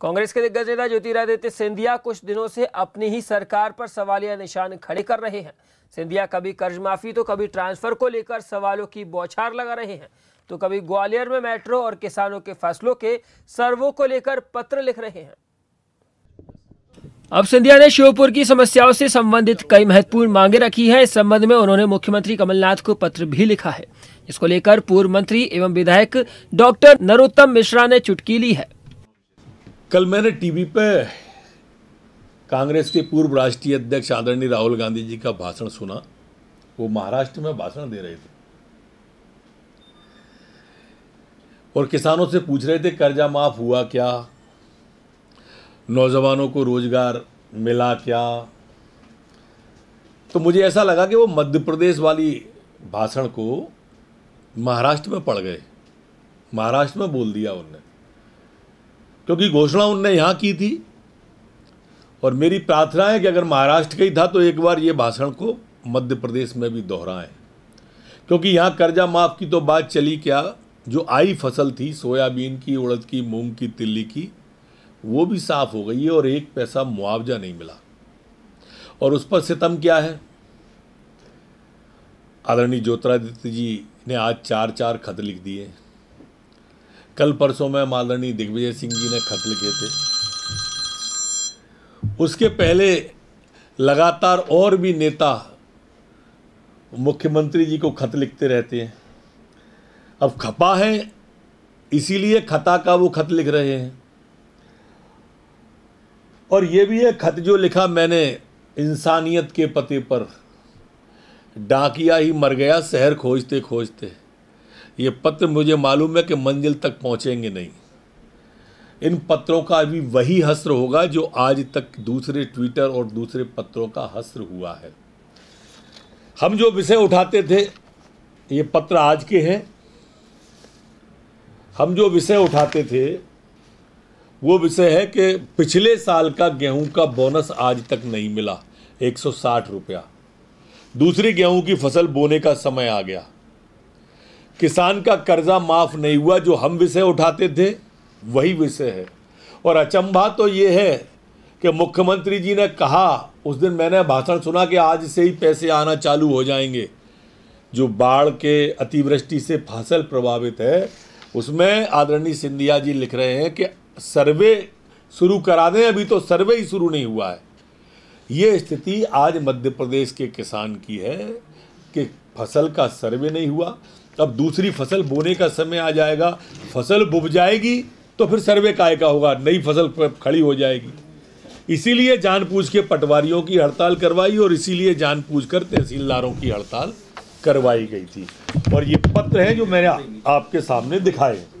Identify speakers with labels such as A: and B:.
A: कांग्रेस के दिग्गज नेता ज्योतिरादित्य सिंधिया कुछ दिनों से अपनी ही सरकार पर सवालिया निशान खड़े कर रहे हैं सिंधिया कभी कर्ज माफी तो कभी ट्रांसफर को लेकर सवालों की बौछार लगा रहे हैं तो कभी ग्वालियर में मेट्रो और किसानों के फसलों के सर्वों को लेकर पत्र लिख रहे हैं अब सिंधिया ने श्योपुर की समस्याओं से संबंधित कई महत्वपूर्ण मांगे रखी है इस संबंध में उन्होंने मुख्यमंत्री कमलनाथ को पत्र भी लिखा है इसको लेकर पूर्व मंत्री एवं विधायक डॉक्टर नरोत्तम मिश्रा ने चुटकी ली है कल मैंने टीवी पे
B: कांग्रेस के पूर्व राष्ट्रीय अध्यक्ष आदरणीय राहुल गांधी जी का भाषण सुना वो महाराष्ट्र में भाषण दे रहे थे और किसानों से पूछ रहे थे कर्जा माफ हुआ क्या नौजवानों को रोजगार मिला क्या तो मुझे ऐसा लगा कि वो मध्य प्रदेश वाली भाषण को महाराष्ट्र में पढ़ गए महाराष्ट्र में बोल दिया उनने क्योंकि घोषणा उनने यहाँ की थी और मेरी प्रार्थना है कि अगर महाराष्ट्र का ही था तो एक बार ये भाषण को मध्य प्रदेश में भी दोहराएं क्योंकि यहाँ कर्जा माफ़ की तो बात चली क्या जो आई फसल थी सोयाबीन की उड़द की मूंग की तिल्ली की वो भी साफ़ हो गई है और एक पैसा मुआवजा नहीं मिला और उस पर सितम क्या है आदरणीय ज्योतिरादित्य जी ने आज चार चार खत लिख दिए कल परसों में माननीय दिग्विजय सिंह जी ने खत लिखे थे उसके पहले लगातार और भी नेता मुख्यमंत्री जी को खत लिखते रहते हैं अब खपा है इसीलिए खता का वो खत लिख रहे हैं और ये भी है खत जो लिखा मैंने इंसानियत के पते पर डाकिया ही मर गया शहर खोजते खोजते ये पत्र मुझे मालूम है कि मंजिल तक पहुंचेंगे नहीं इन पत्रों का भी वही हस्र होगा जो आज तक दूसरे ट्विटर और दूसरे पत्रों का हस्र हुआ है हम जो विषय उठाते थे ये पत्र आज के हैं हम जो विषय उठाते थे वो विषय है कि पिछले साल का गेहूं का बोनस आज तक नहीं मिला एक सौ साठ रुपया दूसरी गेहूं की फसल बोने का समय आ गया किसान का कर्जा माफ़ नहीं हुआ जो हम विषय उठाते थे वही विषय है और अचंभा तो ये है कि मुख्यमंत्री जी ने कहा उस दिन मैंने भाषण सुना कि आज से ही पैसे आना चालू हो जाएंगे जो बाढ़ के अतिवृष्टि से फसल प्रभावित है उसमें आदरणीय सिंधिया जी लिख रहे हैं कि सर्वे शुरू करा दें अभी तो सर्वे ही शुरू नहीं हुआ है ये स्थिति आज मध्य प्रदेश के किसान की है कि फसल का सर्वे नहीं हुआ अब दूसरी फसल बोने का समय आ जाएगा फसल बुब जाएगी तो फिर सर्वे काय का होगा नई फसल खड़ी हो जाएगी इसीलिए जानबूझ के पटवारियों की हड़ताल करवाई और इसीलिए जानबूझ कर तहसीलदारों की हड़ताल करवाई गई थी और ये पत्र है जो मैंने आपके सामने दिखाए